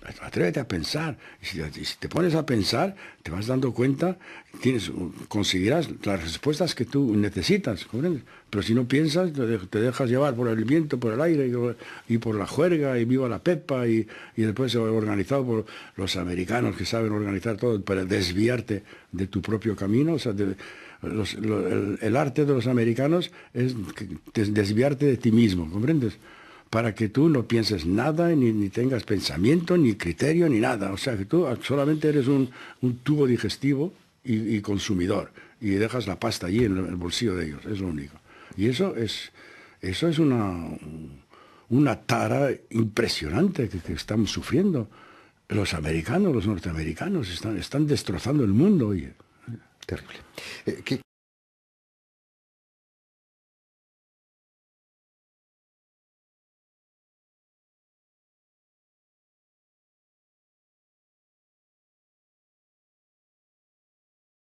Pues atrévete a pensar. Y si, te pones a pensar, te vas dando cuenta, tienes, conseguirás las respuestas que tú necesitas, ¿comprendes? Pero si no piensas, te dejas llevar por el viento, por el aire y, por la juerga y viva la pepa y, y, después organizado por los americanos que saben organizar todo para desviarte de tu propio camino. O sea, el, arte de los americanos es desviarte de ti mismo, ¿comprendes? para que tú no pienses nada, ni, tengas pensamiento, ni criterio, ni nada. O sea, que tú solamente eres un, tubo digestivo y, consumidor. Y dejas la pasta allí en el bolsillo de ellos, es lo único. Y eso es, eso es una, una tara impresionante que, estamos sufriendo. Los americanos, los norteamericanos, están, destrozando el mundo. Oye. Terrible. Eh,